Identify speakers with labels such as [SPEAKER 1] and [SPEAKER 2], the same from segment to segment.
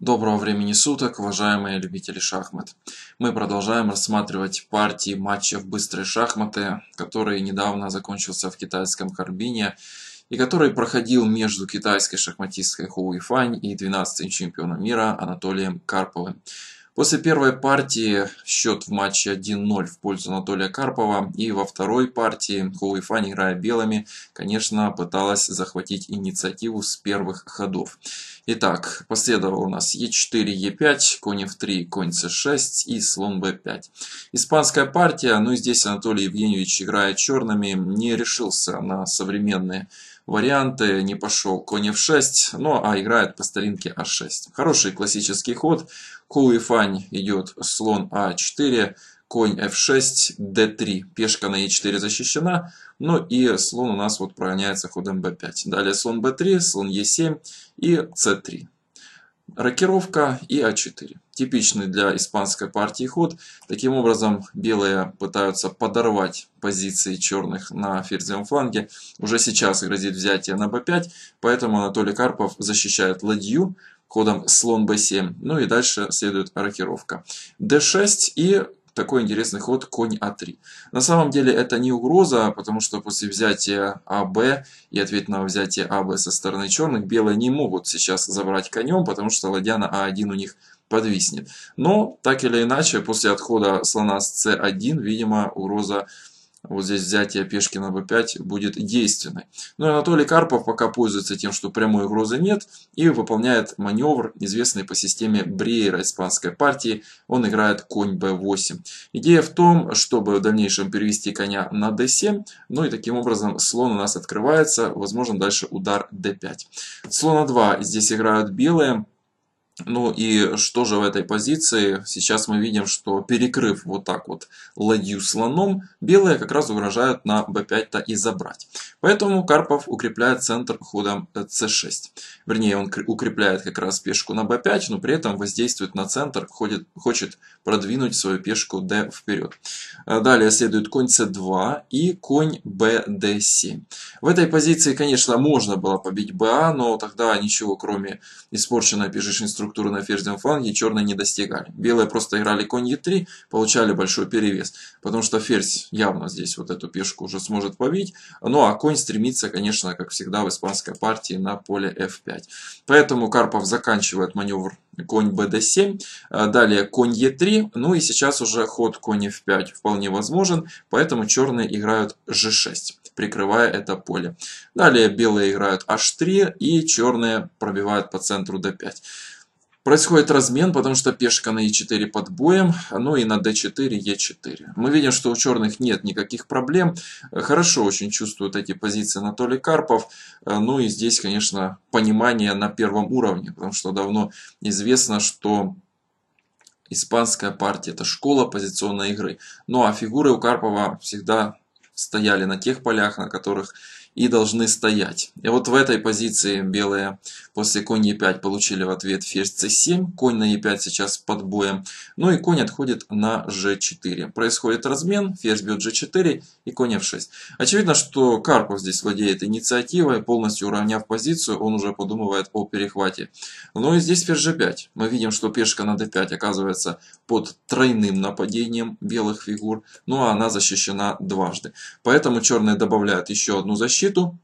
[SPEAKER 1] Доброго времени суток, уважаемые любители шахмат. Мы продолжаем рассматривать партии матчев «Быстрые шахматы», который недавно закончился в китайском Харбине и который проходил между китайской шахматисткой Хуи Фань и 12-м чемпионом мира Анатолием Карповым. После первой партии счет в матче 1-0 в пользу Анатолия Карпова и во второй партии Хуэйфан, играя белыми, конечно, пыталась захватить инициативу с первых ходов. Итак, последовало у нас Е4, Е5, конь F3, конь c 6 и слон b 5 Испанская партия, ну и здесь Анатолий Евгеньевич, играя черными, не решился на современные варианты, не пошел конь f6, ну а играет по старинке h6. А Хороший классический ход, кулыфань идет слон a4, а конь f6, d3, пешка на e4 защищена, ну и слон у нас вот прогоняется ходом b5. Далее слон b3, слон e7 и c3. Рокировка и А4. Типичный для испанской партии ход. Таким образом, белые пытаются подорвать позиции черных на ферзевом фланге. Уже сейчас грозит взятие на b5, поэтому Анатолий Карпов защищает ладью ходом слон b7. Ну и дальше следует рокировка. d6 и такой интересный ход конь А3. На самом деле это не угроза, потому что после взятия АБ и ответного взятия АБ со стороны черных, белые не могут сейчас забрать конем, потому что ладья на А1 у них подвиснет. Но, так или иначе, после отхода слона с С1, видимо, угроза вот здесь взятие пешки на b5 будет действенной. Но ну Анатолий Карпов пока пользуется тем, что прямой угрозы нет, и выполняет маневр, известный по системе Бриера испанской партии. Он играет конь b8. Идея в том, чтобы в дальнейшем перевести коня на d7, ну и таким образом слон у нас открывается, возможно дальше удар d5. Слона 2 здесь играют белые. Ну и что же в этой позиции? Сейчас мы видим, что перекрыв вот так вот ладью слоном, белые как раз угрожают на b5-то и забрать. Поэтому Карпов укрепляет центр ходом c6. Э, Вернее, он укрепляет как раз пешку на b5, но при этом воздействует на центр, ходит, хочет продвинуть свою пешку d вперед. Э, далее следует конь c2 и конь bd7. В этой позиции, конечно, можно было побить ba, а, но тогда ничего кроме испорченной пешечной инструкции структуры на ферзевом фланге черные не достигали. Белые просто играли конь Е3, получали большой перевес, потому что ферзь явно здесь вот эту пешку уже сможет побить. Ну а конь стремится, конечно, как всегда в испанской партии на поле F5. Поэтому Карпов заканчивает маневр конь bd7, а далее конь e3, ну и сейчас уже ход конь f5 вполне возможен, поэтому черные играют g6, прикрывая это поле. Далее белые играют h3 и черные пробивают по центру d5. Происходит размен, потому что пешка на e4 под боем, ну и на d4, e4. Мы видим, что у черных нет никаких проблем. Хорошо очень чувствуют эти позиции Анатолий Карпов. Ну и здесь, конечно, понимание на первом уровне, потому что давно известно, что испанская партия – это школа позиционной игры. Ну а фигуры у Карпова всегда стояли на тех полях, на которых и должны стоять. И вот в этой позиции белые после конь e5 получили в ответ ферзь c7, конь на e5 сейчас под боем, ну и конь отходит на g4. Происходит размен, ферзь бьет g4 и конь f6. Очевидно, что Карпов здесь владеет инициативой, полностью уравняв позицию, он уже подумывает о перехвате. Но ну и здесь ферзь g5. Мы видим, что пешка на d5 оказывается под тройным нападением белых фигур, ну а она защищена дважды. Поэтому черные добавляют еще одну защиту, защиту.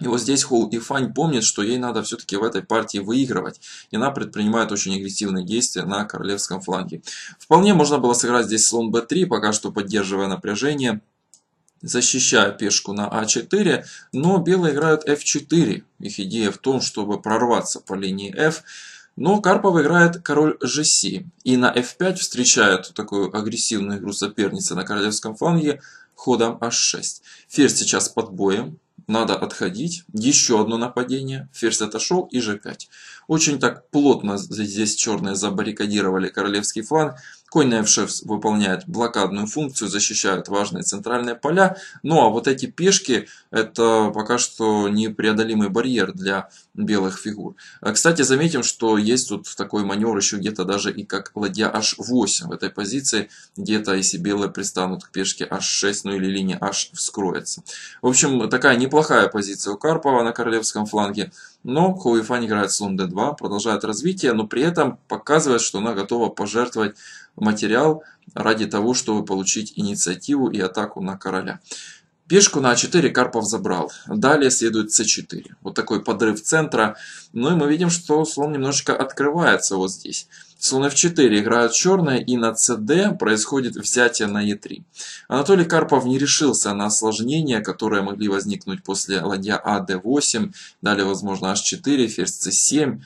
[SPEAKER 1] И вот здесь Хоу и Фань помнит, что ей надо все-таки в этой партии выигрывать. И она предпринимает очень агрессивные действия на королевском фланге. Вполне можно было сыграть здесь слон b3, пока что поддерживая напряжение защищая пешку на а4, но белые играют f4. Их идея в том, чтобы прорваться по линии f. Но Карпов играет король g7. И на f5 встречает такую агрессивную игру соперницы на королевском фланге ходом h6. Ферзь сейчас под боем надо отходить. Еще одно нападение. Ферзь отошел и g5. Очень так плотно здесь черные забаррикадировали королевский фланг. Конь на f6 выполняет блокадную функцию, защищает важные центральные поля. Ну а вот эти пешки, это пока что непреодолимый барьер для белых фигур. Э, кстати, заметим, что есть тут такой маневр еще где-то даже и как ладья h8. В этой позиции где-то, если белые пристанут к пешке h6, ну или линия h вскроется. В общем, такая не Неплохая позиция у Карпова на королевском фланге, но Хуифан играет слон d2, продолжает развитие, но при этом показывает, что она готова пожертвовать материал ради того, чтобы получить инициативу и атаку на короля. Пешку на А4 Карпов забрал. Далее следует С4. Вот такой подрыв центра. Ну и мы видим, что слон немножечко открывается вот здесь. Слон F4 играет черные и на CD происходит взятие на E3. Анатолий Карпов не решился на осложнения, которые могли возникнуть после ладья А, 8 далее возможно H4, ферзь C7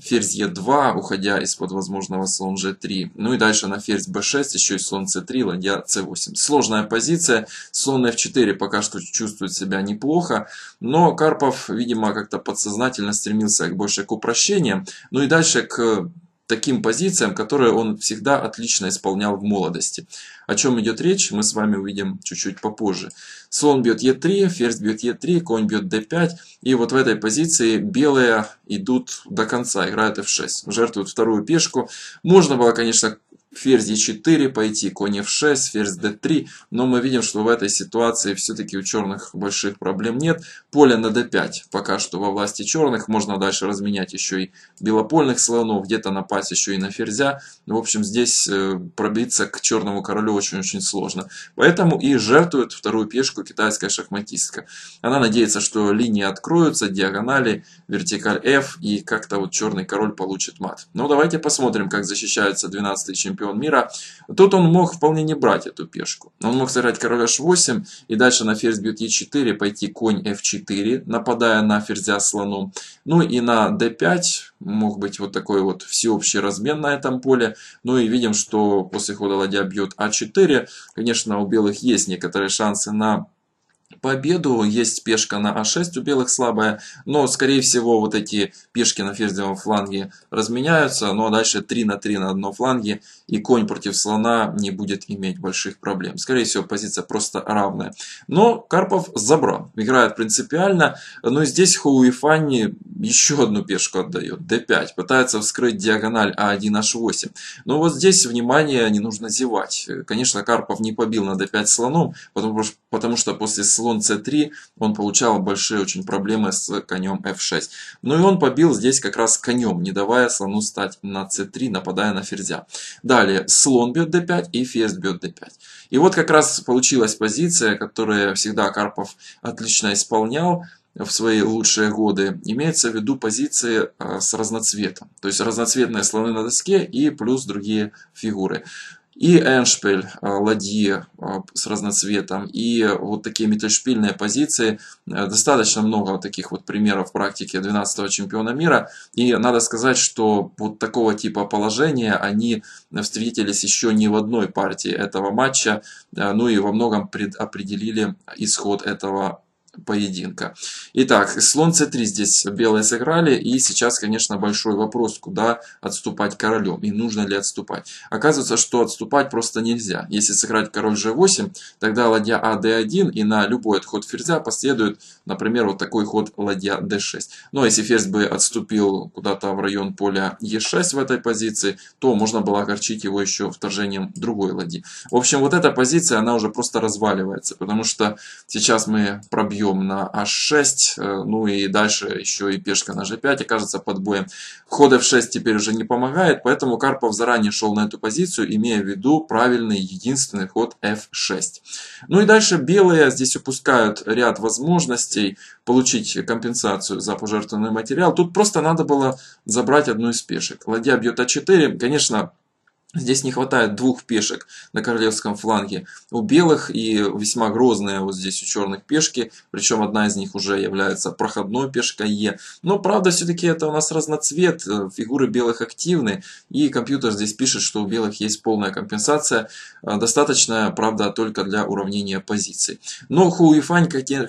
[SPEAKER 1] ферзь Е2, уходя из-под возможного слон G3. Ну и дальше на ферзь B6, еще и слон C3, ладья C8. Сложная позиция, слон F4 пока что чувствует себя неплохо, но Карпов, видимо, как-то подсознательно стремился к больше к упрощениям. Ну и дальше к таким позициям, которые он всегда отлично исполнял в молодости. О чем идет речь, мы с вами увидим чуть-чуть попозже. Слон бьет Е3, ферзь бьет Е3, конь бьет d5. И вот в этой позиции белые идут до конца, играют f6. Жертвуют вторую пешку. Можно было, конечно, ферзь e4 пойти, конь f6, ферзь d3, но мы видим, что в этой ситуации все-таки у черных больших проблем нет. Поле на d5 пока что во власти черных, можно дальше разменять еще и белопольных слонов, где-то напасть еще и на ферзя. В общем, здесь э, пробиться к черному королю очень-очень сложно. Поэтому и жертвует вторую пешку китайская шахматистка. Она надеется, что линии откроются, диагонали, вертикаль f, и как-то вот черный король получит мат. Но ну, давайте посмотрим, как защищается 12-й чемпион чемпион мира. Тут он мог вполне не брать эту пешку. Он мог сыграть король h8 и дальше на ферзь бьет e4, пойти конь f4, нападая на ферзя слоном. Ну и на d5 мог быть вот такой вот всеобщий размен на этом поле. Ну и видим, что после хода ладья бьет a а 4 Конечно, у белых есть некоторые шансы на победу. Есть пешка на А6 у белых слабая, но, скорее всего, вот эти пешки на ферзевом фланге разменяются, но ну, а дальше 3 на 3 на одном фланге, и конь против слона не будет иметь больших проблем. Скорее всего, позиция просто равная. Но Карпов забрал, играет принципиально, но ну, здесь Хоуифани еще одну пешку отдает, d5, пытается вскрыть диагональ А1, H8. Но вот здесь, внимание, не нужно зевать. Конечно, Карпов не побил на d5 слоном, потому, потому что после слона слон c3, он получал большие очень проблемы с конем f6. Ну и он побил здесь как раз конем, не давая слону стать на c3, нападая на ферзя. Далее слон бьет d5 и ферзь бьет d5. И вот как раз получилась позиция, которую всегда Карпов отлично исполнял в свои лучшие годы, имеется в виду позиции э, с разноцветом. То есть разноцветные слоны на доске и плюс другие фигуры и эншпиль, э, ладье э, с разноцветом, и вот такие метальшпильные позиции. Э, достаточно много вот таких вот примеров в практике 12-го чемпиона мира. И надо сказать, что вот такого типа положения они встретились еще не в одной партии этого матча, ну и во многом предопределили исход этого поединка. Итак, слон c3 здесь белые сыграли. И сейчас, конечно, большой вопрос, куда отступать королем и нужно ли отступать. Оказывается, что отступать просто нельзя. Если сыграть король g8, тогда ладья а 1 и на любой отход ферзя последует, например, вот такой ход ладья d6. Но если ферзь бы отступил куда-то в район поля e6 в этой позиции, то можно было огорчить его еще вторжением другой ладьи. В общем, вот эта позиция, она уже просто разваливается, потому что сейчас мы пробьем идем на h6, э, ну и дальше еще и пешка на g5 окажется под боем. Ход f6 теперь уже не помогает, поэтому Карпов заранее шел на эту позицию, имея в виду правильный единственный ход f6. Ну и дальше белые здесь упускают ряд возможностей получить компенсацию за пожертвованный материал. Тут просто надо было забрать одну из пешек. Ладья бьет а4, конечно, Здесь не хватает двух пешек на королевском фланге. У белых и весьма грозная вот здесь у черных пешки. Причем одна из них уже является проходной пешкой Е. Но правда все-таки это у нас разноцвет. Э, фигуры белых активны. И компьютер здесь пишет, что у белых есть полная компенсация. Э, достаточная, правда, только для уравнения позиций. Но Ху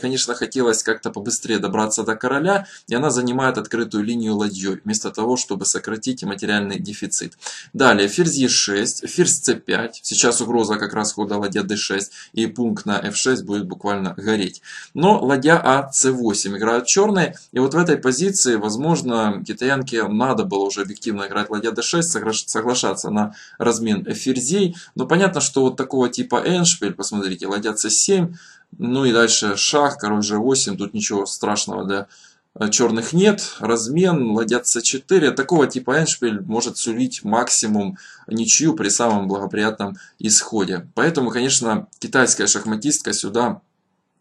[SPEAKER 1] конечно, хотелось как-то побыстрее добраться до короля. И она занимает открытую линию ладьей. Вместо того, чтобы сократить материальный дефицит. Далее, ферзь d ферзь c5. Сейчас угроза как раз хода ладья d6, и пункт на f6 будет буквально гореть. Но ладья а c8 играют черные, и вот в этой позиции, возможно, китаянке надо было уже объективно играть ладья d6, соглашаться на размен ферзей. Но понятно, что вот такого типа эншпиль, посмотрите, ладья c7, ну и дальше шах, король g8, тут ничего страшного для Э, черных нет, размен, ладья 4 Такого типа Эншпиль может сулить максимум ничью при самом благоприятном исходе. Поэтому, конечно, китайская шахматистка сюда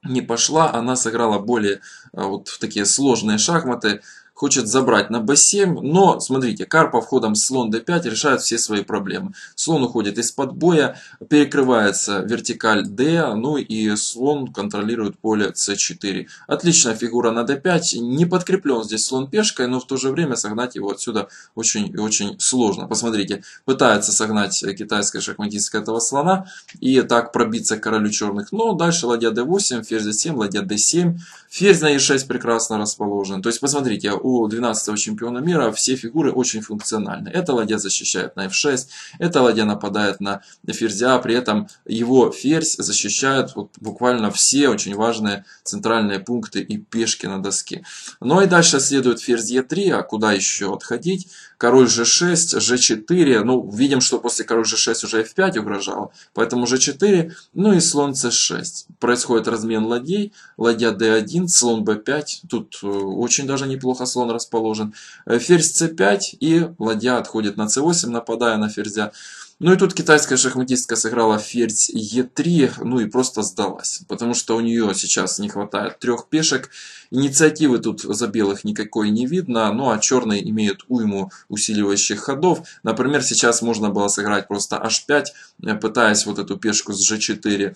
[SPEAKER 1] не пошла. Она сыграла более э, вот в такие сложные шахматы, хочет забрать на b7, но, смотрите, Карпов ходом слон d5 решает все свои проблемы. Слон уходит из-под боя, перекрывается вертикаль d, ну и слон контролирует поле c4. Отличная фигура на d5, не подкреплен здесь слон пешкой, но в то же время согнать его отсюда очень и очень сложно. Посмотрите, пытается согнать китайская шахматистка этого слона и так пробиться к королю черных, но дальше ладья d8, ферзь d7, ладья d7, ферзь на e6 прекрасно расположен. То есть, посмотрите, у 12-го чемпиона мира все фигуры очень функциональны. эта ладья защищает на f6, эта ладья нападает на ферзя, при этом его ферзь защищает вот буквально все очень важные центральные пункты и пешки на доске. Ну и дальше следует ферзь e3, а куда еще отходить? Король g6, g4, ну видим, что после король g6 уже f5 угрожало, поэтому g4, ну и слон c6. Происходит размен ладей, ладья d1, слон b5, тут э, очень даже неплохо слон слон расположен. Э, ферзь c5 и ладья отходит на c8, нападая на ферзя. Ну и тут китайская шахматистка сыграла ферзь Е3, ну и просто сдалась, потому что у нее сейчас не хватает трех пешек. Инициативы тут за белых никакой не видно, ну а черные имеют уйму усиливающих ходов. Например, сейчас можно было сыграть просто H5, э, пытаясь вот эту пешку с G4 э,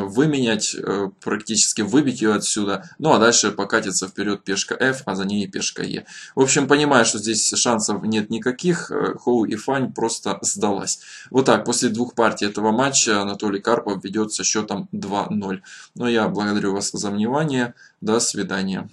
[SPEAKER 1] выменять, э, практически выбить ее отсюда. Ну а дальше покатится вперед пешка F, а за ней пешка E. В общем, понимая, что здесь шансов нет никаких, Хоу и Фань просто сдалась. Вот так, после двух партий этого матча Анатолий Карпов ведет со счетом 2-0. Но ну, я благодарю вас за внимание. До свидания.